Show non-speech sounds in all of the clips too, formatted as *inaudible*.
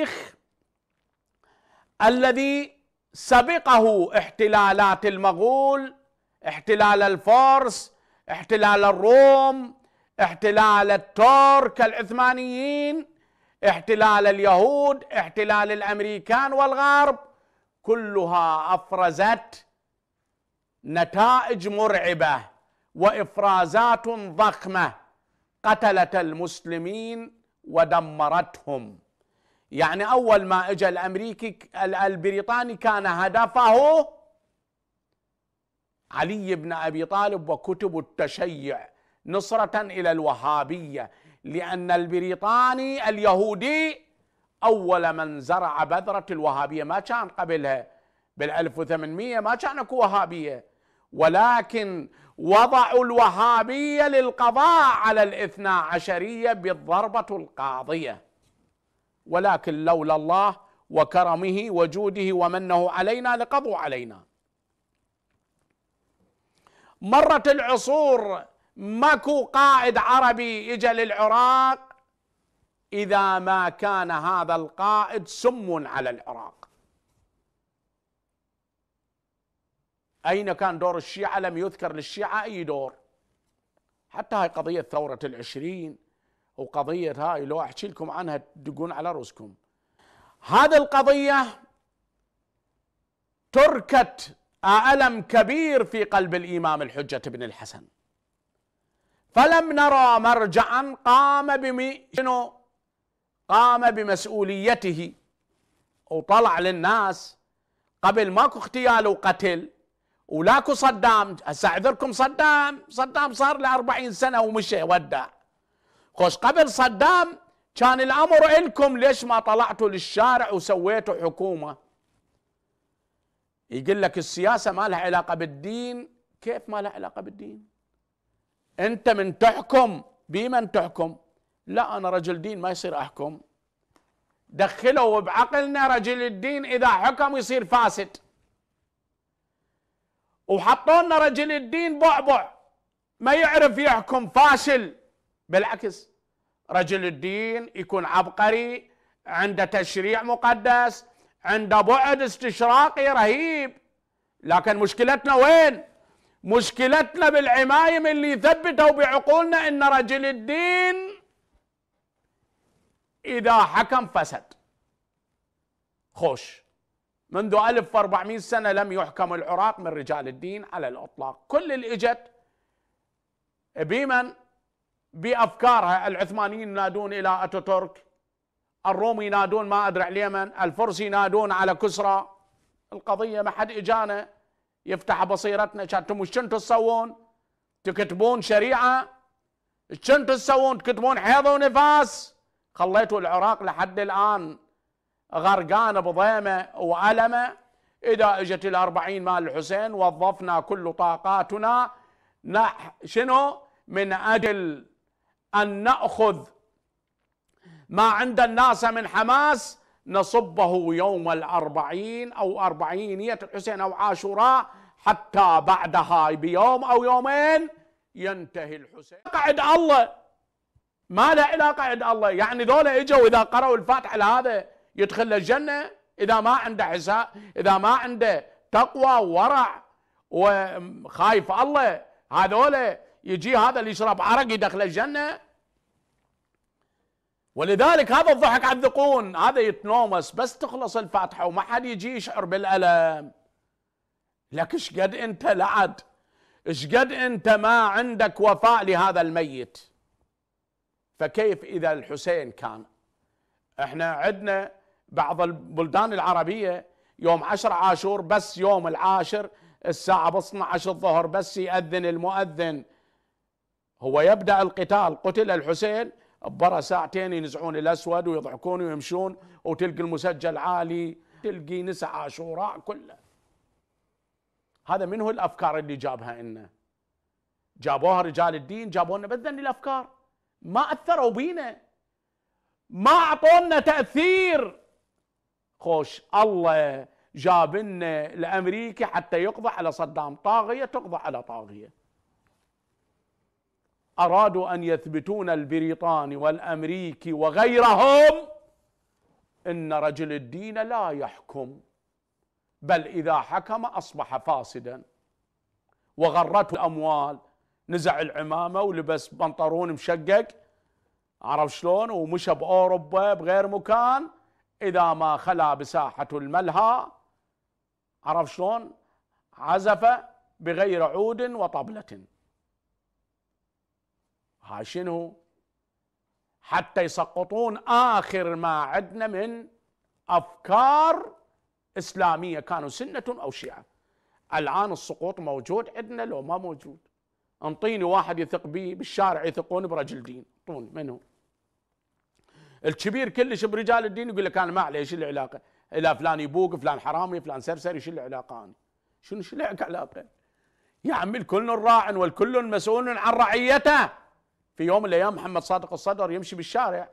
التاريخ الذي سبقه احتلالات المغول احتلال الفرس احتلال الروم احتلال الترك العثمانيين احتلال اليهود احتلال الامريكان والغرب كلها افرزت نتائج مرعبه وافرازات ضخمه قتلت المسلمين ودمرتهم يعني أول ما اجى الأمريكي البريطاني كان هدفه علي بن أبي طالب وكتب التشيع نصرة إلى الوهابية لأن البريطاني اليهودي أول من زرع بذرة الوهابية ما كان قبلها بال1800 ما كان اكو وهابية ولكن وضعوا الوهابية للقضاء على الاثنا عشرية بالضربة القاضية ولكن لولا الله وكرمه وجوده ومنه علينا لقضوا علينا مرت العصور ماكو قائد عربي اجى للعراق اذا ما كان هذا القائد سم على العراق اين كان دور الشيعه لم يذكر للشيعه اي دور حتى هاي قضيه ثوره العشرين وقضية هاي لو أحكي لكم عنها تدقون على رؤوسكم هذه القضية تركت ألم كبير في قلب الإمام الحجة بن الحسن فلم نرى مرجعا قام بمي شنو قام بمسؤوليته وطلع للناس قبل ماكو اغتيال وقتل ولاكو صدام هسه اعذركم صدام صدام صار له 40 سنه ومشى ودع خوش قبل صدام كان الامر إلكم ليش ما طلعتوا للشارع وسويتوا حكومه يقول لك السياسه ما لها علاقه بالدين كيف ما لها علاقه بالدين انت من تحكم بمن تحكم لا انا رجل دين ما يصير احكم دخلوا بعقلنا رجل الدين اذا حكم يصير فاسد وحطوا لنا رجل الدين بعبع ما يعرف يحكم فاشل بالعكس رجل الدين يكون عبقري عنده تشريع مقدس عنده بعد استشراقي رهيب لكن مشكلتنا وين مشكلتنا بالعمايم اللي ثبتوا بعقولنا ان رجل الدين اذا حكم فسد خوش منذ 1400 سنة لم يحكم العراق من رجال الدين على الإطلاق كل اللي إجت بمن بافكارها العثمانيين ينادون الى اتاتورك الروم ينادون ما ادري على اليمن الفرس ينادون على كسرى القضيه ما حد اجانا يفتح بصيرتنا انتم شنو تسوون تكتبون شريعه شنو تسوون تكتبون حيض ونفاس خليتوا العراق لحد الان غرقان بضيمه والمه اذا اجت الاربعين مال الحسين وظفنا كل طاقاتنا نح شنو من اجل أن نأخذ ما عند الناس من حماس نصبه يوم الأربعين أو أربعينية الحسين أو عاشوراء حتى بعدها بيوم أو يومين ينتهي الحسين قعد الله ما له علاقة عند الله يعني ذولا إجوا إذا قرأوا الفاتحة لهذا يدخل الجنة إذا ما عنده حساب إذا ما عنده تقوى وورع وخايف الله هذولا يجي هذا اللي يشرب عرق يدخل الجنة ولذلك هذا الضحك على الذقون هذا يتنومس بس تخلص الفاتحة وما حد يجي يشعر بالألم لك شقد أنت لعد شقد أنت ما عندك وفاء لهذا الميت فكيف إذا الحسين كان احنا عندنا بعض البلدان العربية يوم عشر عاشور بس يوم العاشر الساعة 12 الظهر بس يأذن المؤذن هو يبدأ القتال قتل الحسين برا ساعتين ينزعون الأسود ويضحكون ويمشون وتلقي المسجل عالي تلقي نساء عاشوراء كله هذا من هو الأفكار اللي جابها لنا جابوها رجال الدين جابوا لنا بذن الأفكار ما أثروا بينا ما أعطونا تأثير خوش الله جاب لنا الامريكي حتى يقضي على صدام طاغيه تقضي على طاغيه أرادوا أن يثبتون البريطاني والأمريكي وغيرهم إن رجل الدين لا يحكم بل إذا حكم أصبح فاسدا وغرته الأموال نزع العمامة ولبس بنطرون مشقق عرف شلون ومشى بأوروبا بغير مكان إذا ما خلا بساحة الملهى عرف شلون عزف بغير عود وطبلة شنو حتى يسقطون آخر ما عندنا من أفكار إسلامية كانوا سنة أو شيعة الآن السقوط موجود عندنا لو ما موجود انطيني واحد يثق به بالشارع يثقون برجل دين طول منه الكبير كلش برجال الدين يقول لك انا ما عليه شو العلاقه لا فلان يبوق فلان حرامي فلان سرسري شو العلاقه انا شنو شو العلاقه يا عمي الكل راع والكل مسؤول عن رعيته في يوم من الايام محمد صادق الصدر يمشي بالشارع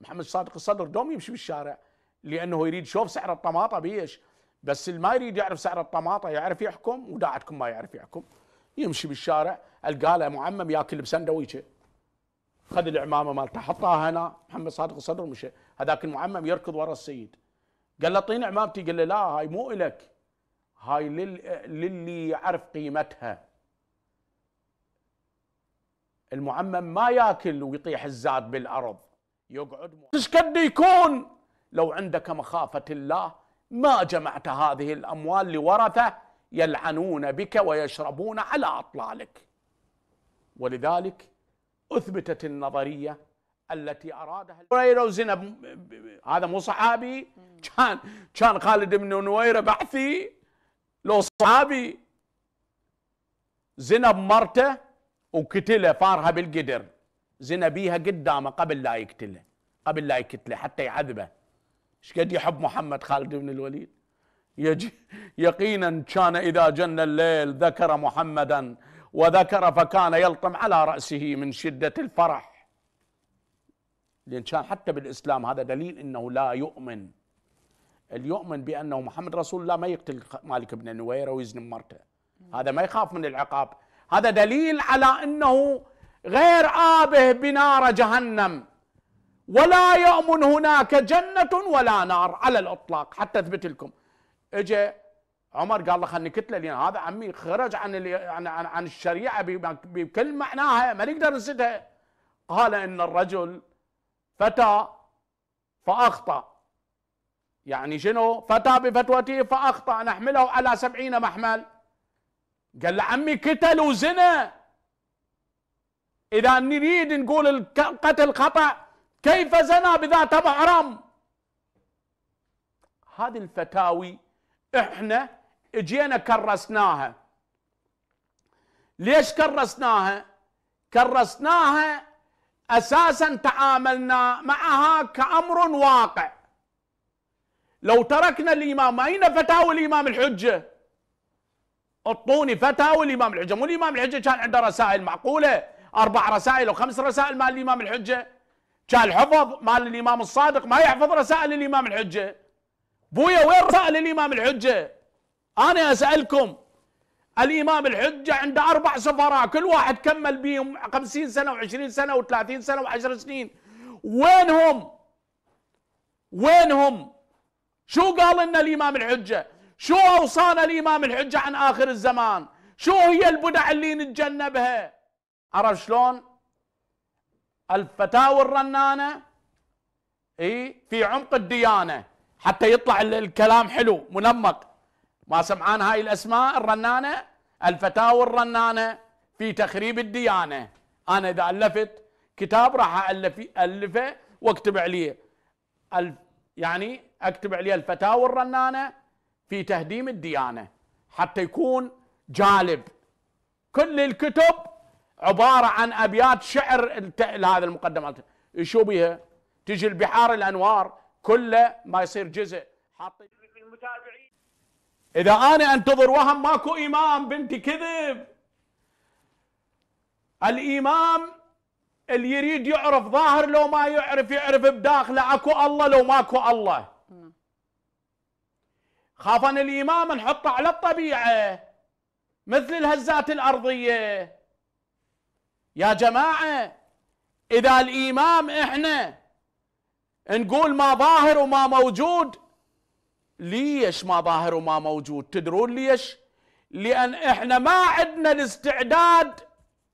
محمد صادق الصدر دوم يمشي بالشارع لانه يريد شوف سعر الطماطه بيش بس اللي ما يريد يعرف سعر الطماطه يعرف يحكم وداعتكم ما يعرف يحكم يمشي بالشارع القى له معمم ياكل بسندويشه خذ العمامه مالته حطها هنا محمد صادق الصدر مشى هذاك المعمم يركض ورا السيد قال له اعطيني عمامتي قال له لا هاي مو الك هاي للي يعرف قيمتها المعمم ما ياكل ويطيح الزاد بالارض يقعد ايش قد يكون لو عندك مخافه الله ما جمعت هذه الاموال لورثه يلعنون بك ويشربون على اطلالك ولذلك اثبتت النظريه التي ارادها نويره وزنب هذا مو صحابي كان كان خالد بن نويره بحثي لو صحابي زنب مرته وقتله فارها بالقدر زنا بيها قدامه قبل لا يقتله قبل لا يقتله حتى يعذبه ايش قد يحب محمد خالد بن الوليد يجي يقينا كان اذا جن الليل ذكر محمدا وذكر فكان يلطم على راسه من شده الفرح لان كان حتى بالاسلام هذا دليل انه لا يؤمن اليؤمن بانه محمد رسول الله ما يقتل مالك بن نويره ويزن مرته هذا ما يخاف من العقاب هذا دليل على انه غير آبه بنار جهنم ولا يؤمن هناك جنة ولا نار على الإطلاق حتى أثبت لكم اجى عمر قال له خلني كتله لأن هذا عمي خرج عن عن عن, عن الشريعة بكل معناها ما نقدر نسدها قال إن الرجل فتى فأخطأ يعني شنو فتى بفتوته فأخطأ نحمله على سبعين محمل قال لعمي قتل وزنا إذا نريد نقول القتل خطأ كيف زنى بذات أبو حرام هذه الفتاوي احنا اجينا كرسناها ليش كرسناها كرسناها اساسا تعاملنا معها كامر واقع لو تركنا الامام اين فتاوى الامام الحجه اعطوني فتاوى الامام الحجه مو الامام الحجه كان عنده رسائل معقوله اربع رسائل او خمس رسائل مال الامام الحجه كان حفظ مال الامام الصادق ما يحفظ رسائل الامام الحجه بويا وين رسائل الامام الحجه انا اسالكم الامام الحجه عنده اربع سفراء كل واحد كمل بيهم 50 سنه و20 سنه و30 سنه و10 سنين وينهم وينهم شو قال لنا الامام الحجه شو أوصانا الإمام الحجة عن آخر الزمان شو هي البدع اللي نتجنبها عرف شلون الفتاوى الرنانة اي في عمق الديانة حتى يطلع الكلام حلو منمق ما سمعان هاي الأسماء الرنانة الفتاوى الرنانة في تخريب الديانة أنا إذا ألفت كتاب راح ألف ألفه وأكتب عليه الف يعني أكتب عليه الفتاوى الرنانة في تهديم الديانه حتى يكون جالب كل الكتب عباره عن ابيات شعر الت... هذا المقدمه شو بيها؟ تجي البحار الانوار كله ما يصير جزء حاطين المتابعين اذا انا انتظر وهم ماكو امام بنتي كذب الامام اللي يريد يعرف ظاهر لو ما يعرف يعرف بداخله اكو الله لو ماكو الله نعم. ان الإمام نحطه على الطبيعة مثل الهزات الأرضية يا جماعة إذا الإمام إحنا نقول ما ظاهر وما موجود ليش ما ظاهر وما موجود تدرون ليش لأن إحنا ما عندنا الاستعداد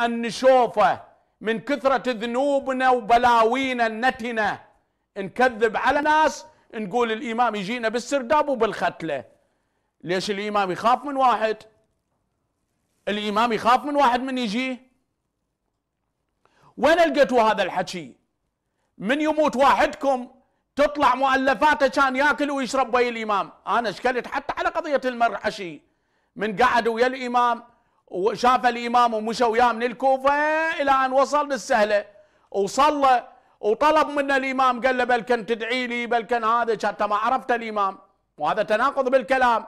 أن نشوفه من كثرة ذنوبنا وبلاوينا النتنة نكذب على ناس نقول الإمام يجينا بالسرداب وبالختلة ليش الإمام يخاف من واحد الإمام يخاف من واحد من يجي وين لقيتوا هذا الحكي من يموت واحدكم تطلع مؤلفاته كان ياكل ويشرب ويا الامام انا شكلت حتى على قضيه المرحشي من قعد ويا الامام وشاف الامام ومشى وياه من الكوفه الى ان وصل للسهله وصلى وطلب منه الامام قال له بل كان تدعي لي بل كان هذا حتى ما عرفت الامام وهذا تناقض بالكلام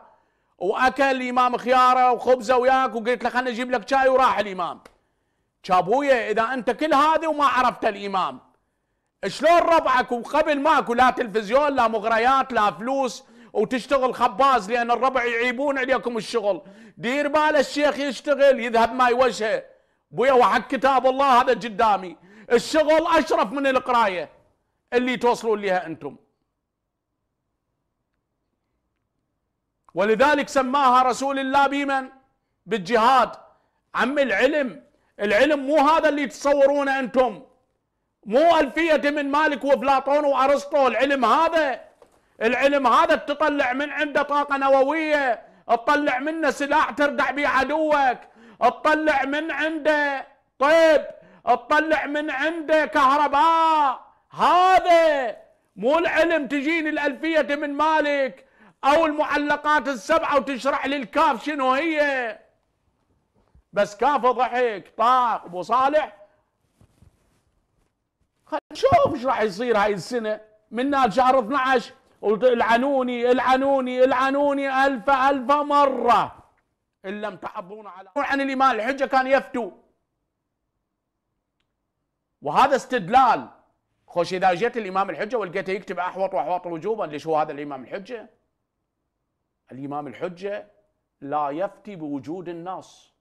واكل الامام خياره وخبزه وياك وقلت له خلنا اجيب لك شاي وراح الامام شابويا اذا انت كل هذا وما عرفت الامام شلون ربعك وقبل ماكو لا تلفزيون لا مغريات لا فلوس وتشتغل خباز لان الربع يعيبون عليكم الشغل دير بال الشيخ يشتغل يذهب ما يوجهه بويا وحق كتاب الله هذا قدامي الشغل اشرف من القرايه اللي توصلون لها انتم ولذلك سماها رسول الله بمن بالجهاد عم العلم العلم مو هذا اللي تصورونه انتم مو ألفية من مالك وأفلاطون وأرسطو العلم هذا العلم هذا تطلع من عنده طاقة نووية تطلع منه سلاح تردع به عدوك تطلع من عنده طيب تطلع من عنده كهرباء هذا مو العلم تجيني الألفية من مالك أو المعلقات السبعة وتشرح لي الكاف شنو هي بس كاف ضحك طاق أبو صالح خلينا نشوف ايش راح يصير هاي السنة من شهر 12 العنوني العنوني العنوني ألف ألف مرة إن لم تحضون على عن الإمام الحجة كان يفتو وهذا استدلال خوش اذا جيت الامام الحجه ولقيته يكتب احوط واحوط وجوبا ليش هو هذا الامام الحجه؟ الامام الحجه لا يفتي بوجود النص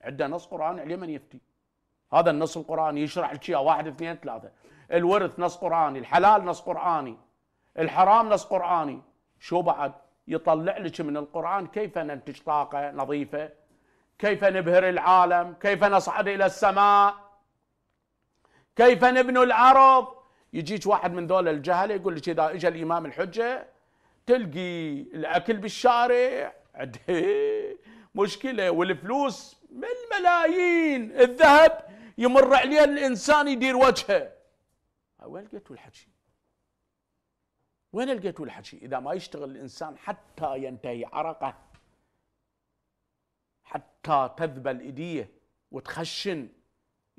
عنده نص قران عليه من يفتي هذا النص القراني يشرح لك واحد اثنين ثلاثه الورث نص قراني الحلال نص قراني الحرام نص قراني شو بعد يطلع لك من القران كيف ننتج طاقه نظيفه كيف نبهر العالم كيف نصعد الى السماء كيف نبن العرب يجيك واحد من ذول الجهله يقول لك اذا اجى الامام الحجه تلقي الاكل بالشارع *laughs* مشكله والفلوس بالملايين الذهب يمر عليه الانسان يدير وجهه وين لقيتوا الحكي؟ وين لقيتوا الحكي؟ اذا ما يشتغل الانسان حتى ينتهي عرقه حتى تذبل ايديه وتخشن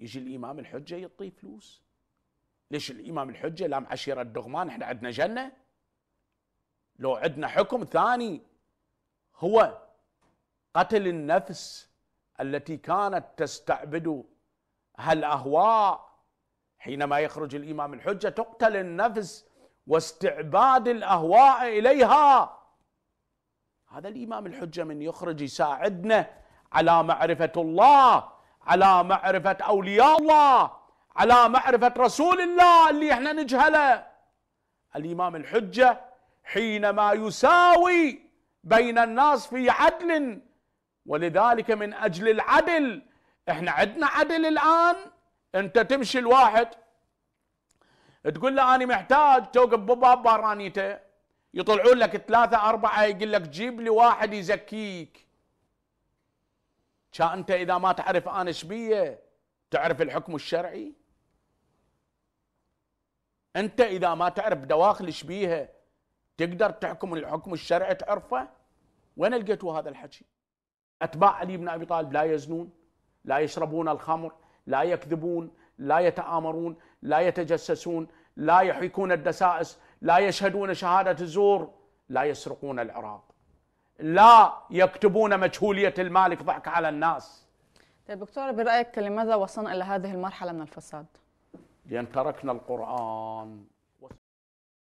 يجي الامام الحجه يعطيه فلوس ليش الامام الحجه لام عشيره الدغمان احنا عندنا جنه لو عندنا حكم ثاني هو قتل النفس التي كانت تستعبد هالاهواء حينما يخرج الامام الحجه تقتل النفس واستعباد الاهواء اليها هذا الامام الحجه من يخرج يساعدنا على معرفه الله على معرفة أولياء الله على معرفة رسول الله اللي احنا نجهله الإمام الحجة حينما يساوي بين الناس في عدل ولذلك من أجل العدل احنا عندنا عدل الآن انت تمشي الواحد تقول له أنا محتاج توقف بباب بارانيته يطلعون لك ثلاثة أربعة يقول لك جيب لي واحد يزكيك شا انت اذا ما تعرف انا شبيه تعرف الحكم الشرعي انت اذا ما تعرف دواخل شبيها تقدر تحكم الحكم الشرعي تعرفه وين لقيتوا هذا الحكي اتباع علي بن ابي طالب لا يزنون لا يشربون الخمر لا يكذبون لا يتآمرون لا يتجسسون لا يحيكون الدسائس لا يشهدون شهادة الزور لا يسرقون العراق لا يكتبون مجهولية المالك ضحك على الناس طيب دكتور برأيك لماذا وصلنا إلى هذه المرحلة من الفساد؟ لأن تركنا القرآن